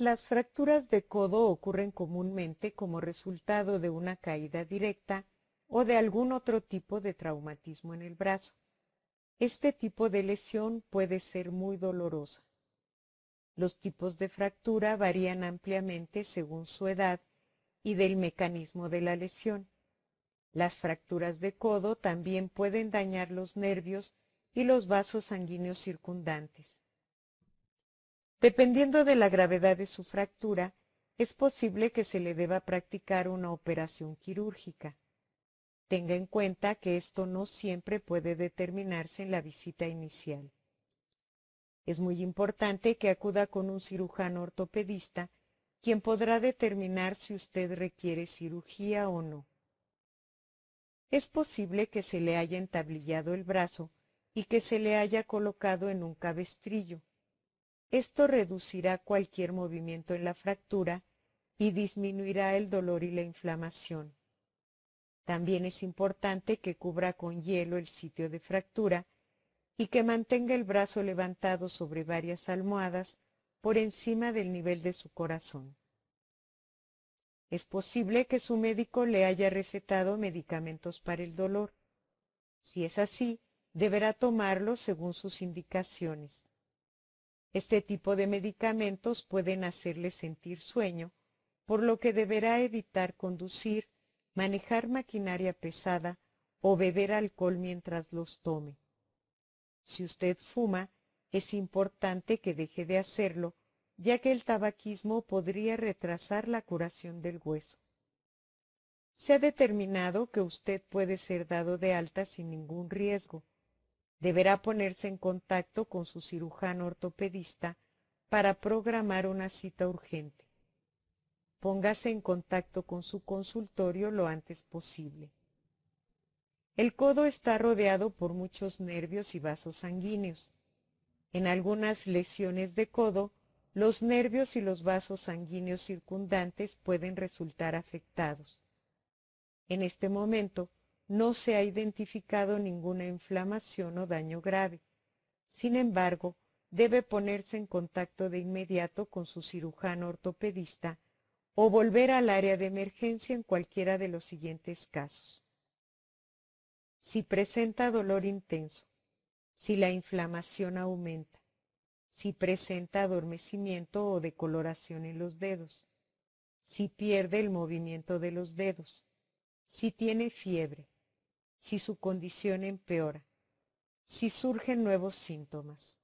Las fracturas de codo ocurren comúnmente como resultado de una caída directa o de algún otro tipo de traumatismo en el brazo. Este tipo de lesión puede ser muy dolorosa. Los tipos de fractura varían ampliamente según su edad y del mecanismo de la lesión. Las fracturas de codo también pueden dañar los nervios y los vasos sanguíneos circundantes. Dependiendo de la gravedad de su fractura, es posible que se le deba practicar una operación quirúrgica. Tenga en cuenta que esto no siempre puede determinarse en la visita inicial. Es muy importante que acuda con un cirujano ortopedista, quien podrá determinar si usted requiere cirugía o no. Es posible que se le haya entablillado el brazo y que se le haya colocado en un cabestrillo esto reducirá cualquier movimiento en la fractura y disminuirá el dolor y la inflamación. También es importante que cubra con hielo el sitio de fractura y que mantenga el brazo levantado sobre varias almohadas por encima del nivel de su corazón. Es posible que su médico le haya recetado medicamentos para el dolor. Si es así, deberá tomarlos según sus indicaciones. Este tipo de medicamentos pueden hacerle sentir sueño, por lo que deberá evitar conducir, manejar maquinaria pesada o beber alcohol mientras los tome. Si usted fuma, es importante que deje de hacerlo, ya que el tabaquismo podría retrasar la curación del hueso. Se ha determinado que usted puede ser dado de alta sin ningún riesgo, Deberá ponerse en contacto con su cirujano ortopedista para programar una cita urgente. Póngase en contacto con su consultorio lo antes posible. El codo está rodeado por muchos nervios y vasos sanguíneos. En algunas lesiones de codo, los nervios y los vasos sanguíneos circundantes pueden resultar afectados. En este momento, no se ha identificado ninguna inflamación o daño grave. Sin embargo, debe ponerse en contacto de inmediato con su cirujano ortopedista o volver al área de emergencia en cualquiera de los siguientes casos. Si presenta dolor intenso, si la inflamación aumenta, si presenta adormecimiento o decoloración en los dedos, si pierde el movimiento de los dedos, si tiene fiebre, si su condición empeora, si surgen nuevos síntomas.